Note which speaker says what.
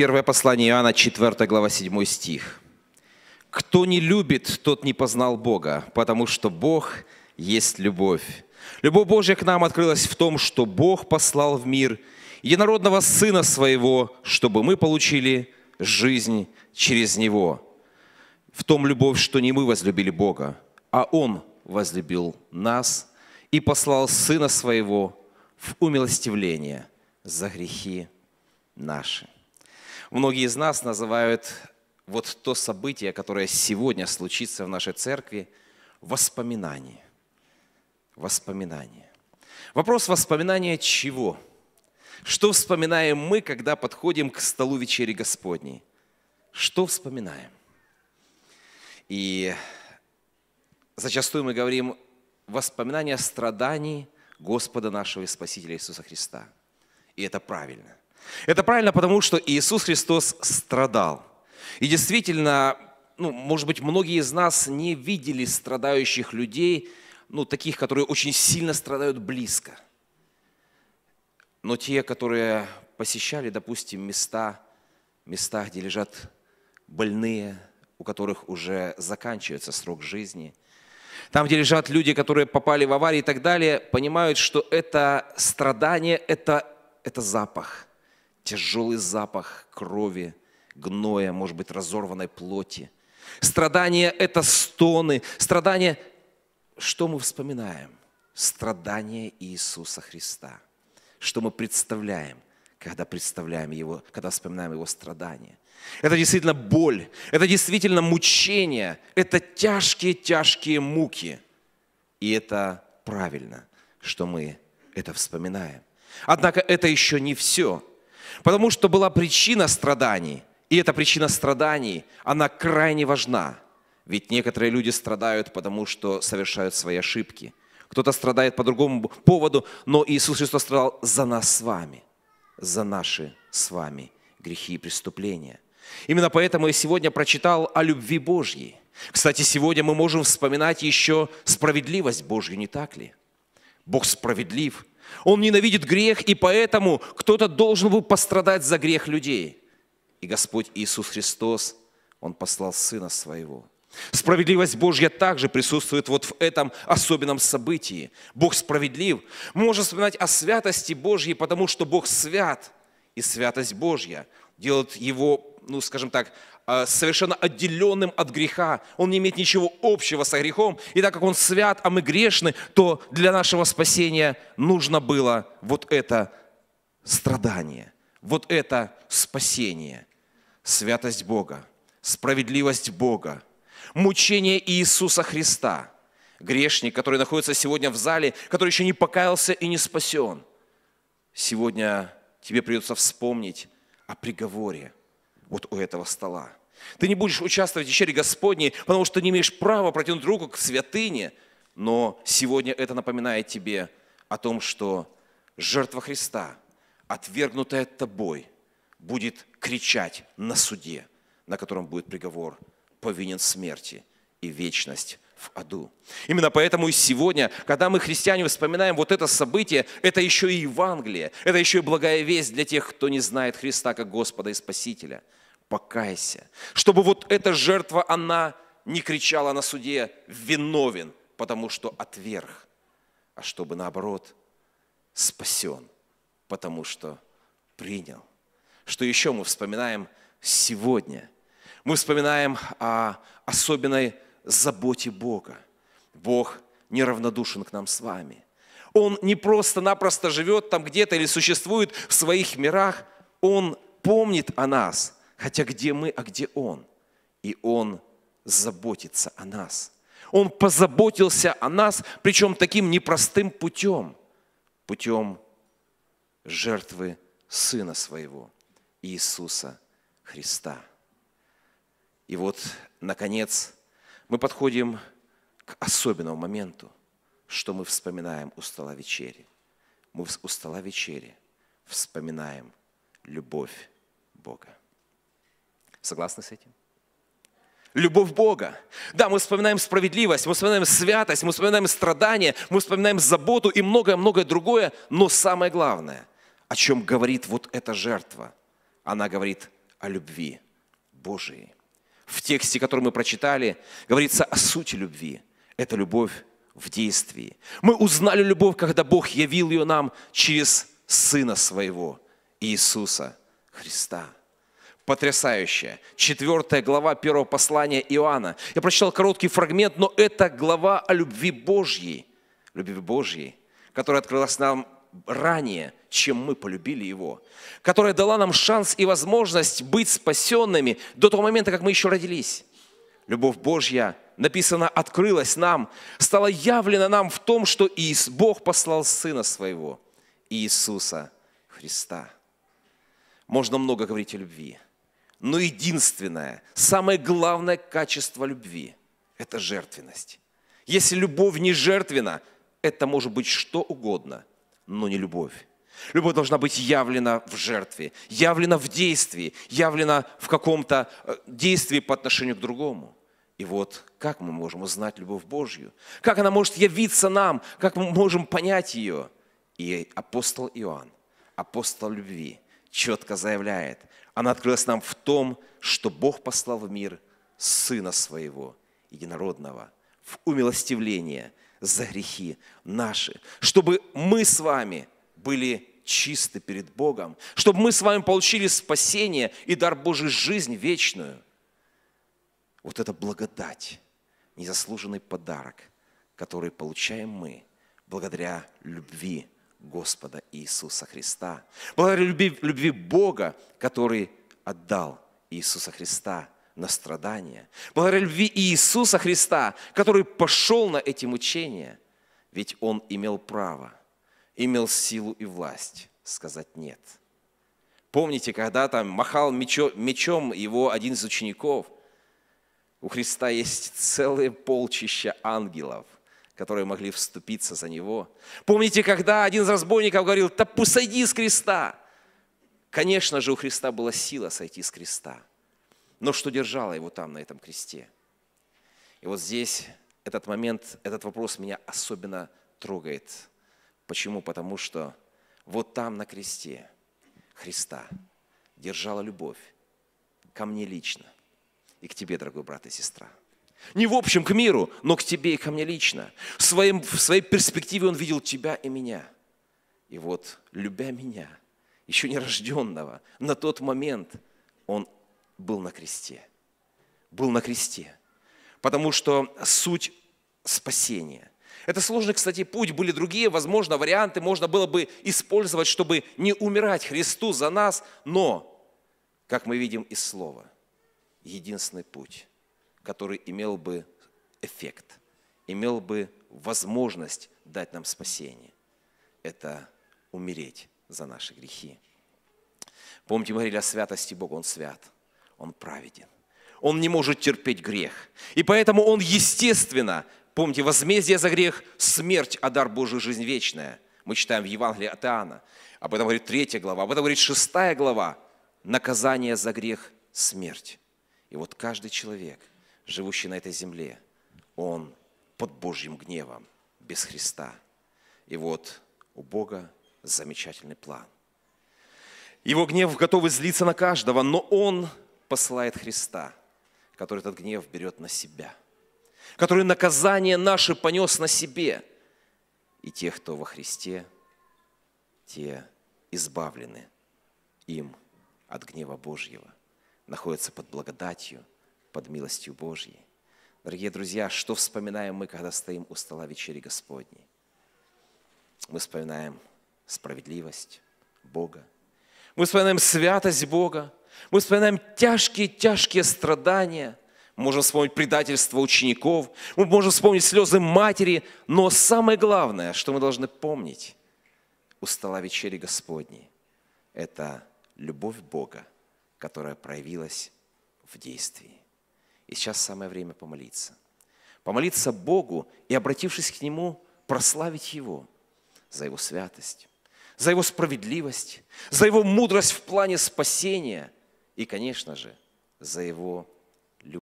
Speaker 1: Первое послание Иоанна, 4 глава, 7 стих. «Кто не любит, тот не познал Бога, потому что Бог есть любовь. Любовь Божья к нам открылась в том, что Бог послал в мир единородного Сына Своего, чтобы мы получили жизнь через Него. В том любовь, что не мы возлюбили Бога, а Он возлюбил нас и послал Сына Своего в умилостивление за грехи наши. Многие из нас называют вот то событие, которое сегодня случится в нашей церкви, воспоминание. Воспоминание. Вопрос воспоминания чего? Что вспоминаем мы, когда подходим к столу вечери Господней? Что вспоминаем? И зачастую мы говорим воспоминания страданий Господа нашего и Спасителя Иисуса Христа. И это правильно. Это правильно, потому что Иисус Христос страдал. И действительно, ну, может быть, многие из нас не видели страдающих людей, ну, таких, которые очень сильно страдают близко. Но те, которые посещали, допустим, места, места, где лежат больные, у которых уже заканчивается срок жизни, там, где лежат люди, которые попали в аварии и так далее, понимают, что это страдание, это, это запах – тяжелый запах крови, гноя, может быть, разорванной плоти. Страдания — это стоны. Страдания, что мы вспоминаем? Страдания Иисуса Христа. Что мы представляем, когда представляем Его, когда вспоминаем Его страдания. Это действительно боль, это действительно мучение, это тяжкие-тяжкие муки. И это правильно, что мы это вспоминаем. Однако это еще не все. Потому что была причина страданий, и эта причина страданий, она крайне важна. Ведь некоторые люди страдают, потому что совершают свои ошибки. Кто-то страдает по другому поводу, но Иисус Христос страдал за нас с вами, за наши с вами грехи и преступления. Именно поэтому я сегодня прочитал о любви Божьей. Кстати, сегодня мы можем вспоминать еще справедливость Божью, не так ли? Бог справедлив, он ненавидит грех, и поэтому кто-то должен был пострадать за грех людей. И Господь Иисус Христос, Он послал Сына Своего. Справедливость Божья также присутствует вот в этом особенном событии. Бог справедлив. Мы можем вспоминать о святости Божьей, потому что Бог свят, и святость Божья делает Его ну, скажем так, а, совершенно отделенным от греха. Он не имеет ничего общего со грехом. И так как он свят, а мы грешны, то для нашего спасения нужно было вот это страдание, вот это спасение, святость Бога, справедливость Бога, мучение Иисуса Христа, грешник, который находится сегодня в зале, который еще не покаялся и не спасен. Сегодня тебе придется вспомнить о приговоре – вот у этого стола. Ты не будешь участвовать в вечере Господней, потому что не имеешь права протянуть руку к святыне. Но сегодня это напоминает тебе о том, что жертва Христа, отвергнутая тобой, будет кричать на суде, на котором будет приговор «повинен смерти и вечность в аду. Именно поэтому и сегодня, когда мы, христиане, вспоминаем вот это событие, это еще и Евангелие, это еще и благая весть для тех, кто не знает Христа как Господа и Спасителя – покайся. Чтобы вот эта жертва, она не кричала на суде «виновен», потому что отверг, а чтобы наоборот спасен, потому что принял. Что еще мы вспоминаем сегодня? Мы вспоминаем о особенной заботе Бога. Бог неравнодушен к нам с вами. Он не просто-напросто живет там где-то или существует в своих мирах. Он помнит о нас – Хотя где мы, а где Он? И Он заботится о нас. Он позаботился о нас, причем таким непростым путем, путем жертвы Сына Своего, Иисуса Христа. И вот, наконец, мы подходим к особенному моменту, что мы вспоминаем у стола вечери. Мы у стола вечери вспоминаем любовь Бога. Согласны с этим? Любовь Бога. Да, мы вспоминаем справедливость, мы вспоминаем святость, мы вспоминаем страдания, мы вспоминаем заботу и многое-многое другое. Но самое главное, о чем говорит вот эта жертва, она говорит о любви Божией. В тексте, который мы прочитали, говорится о сути любви. Это любовь в действии. Мы узнали любовь, когда Бог явил ее нам через Сына Своего, Иисуса Христа – потрясающее. Четвертая глава первого послания Иоанна. Я прочитал короткий фрагмент, но это глава о любви Божьей. Любви Божьей, которая открылась нам ранее, чем мы полюбили Его, которая дала нам шанс и возможность быть спасенными до того момента, как мы еще родились. Любовь Божья, написано, открылась нам, стала явлена нам в том, что Иис, Бог послал Сына Своего, Иисуса Христа. Можно много говорить о любви – но единственное, самое главное качество любви – это жертвенность. Если любовь не жертвенна, это может быть что угодно, но не любовь. Любовь должна быть явлена в жертве, явлена в действии, явлена в каком-то э, действии по отношению к другому. И вот как мы можем узнать любовь Божью? Как она может явиться нам? Как мы можем понять ее? И апостол Иоанн, апостол любви, четко заявляет, она открылась нам в том, что Бог послал в мир Сына Своего, Единородного, в умилостивление за грехи наши, чтобы мы с вами были чисты перед Богом, чтобы мы с вами получили спасение и дар Божий жизнь вечную. Вот это благодать, незаслуженный подарок, который получаем мы благодаря любви Господа Иисуса Христа, благодаря любви, любви Бога, который отдал Иисуса Христа на страдания, благодаря любви Иисуса Христа, который пошел на эти мучения, ведь Он имел право, имел силу и власть сказать «нет». Помните, когда там махал мечо, мечом его один из учеников, у Христа есть целое полчища ангелов – которые могли вступиться за него. Помните, когда один из разбойников говорил, да посойди с креста. Конечно же, у Христа была сила сойти с креста. Но что держало его там, на этом кресте? И вот здесь этот момент, этот вопрос меня особенно трогает. Почему? Потому что вот там на кресте Христа держала любовь ко мне лично и к тебе, дорогой брат и сестра. Не в общем к миру, но к тебе и ко мне лично. В, своем, в своей перспективе он видел тебя и меня. И вот, любя меня, еще нерожденного, на тот момент он был на кресте. Был на кресте. Потому что суть спасения. Это сложный, кстати, путь. Были другие, возможно, варианты можно было бы использовать, чтобы не умирать Христу за нас, но, как мы видим из слова, единственный путь который имел бы эффект, имел бы возможность дать нам спасение. Это умереть за наши грехи. Помните, мы говорили о святости Бога. Он свят, Он праведен. Он не может терпеть грех. И поэтому Он, естественно, помните, возмездие за грех – смерть, а дар Божий – жизнь вечная. Мы читаем в Евангелии от Иоанна. Об этом говорит третья глава, об этом говорит шестая глава. Наказание за грех – смерть. И вот каждый человек, живущий на этой земле, он под Божьим гневом, без Христа. И вот у Бога замечательный план. Его гнев готов излиться на каждого, но Он посылает Христа, который этот гнев берет на себя, который наказание наше понес на себе. И те, кто во Христе, те избавлены им от гнева Божьего, находятся под благодатью – под милостью Божьей. Дорогие друзья, что вспоминаем мы, когда стоим у стола вечери Господней? Мы вспоминаем справедливость Бога. Мы вспоминаем святость Бога. Мы вспоминаем тяжкие-тяжкие страдания. Мы можем вспомнить предательство учеников. Мы можем вспомнить слезы матери. Но самое главное, что мы должны помнить у стола вечери Господней, это любовь Бога, которая проявилась в действии. И сейчас самое время помолиться. Помолиться Богу и, обратившись к Нему, прославить Его за Его святость, за Его справедливость, за Его мудрость в плане спасения и, конечно же, за Его любовь.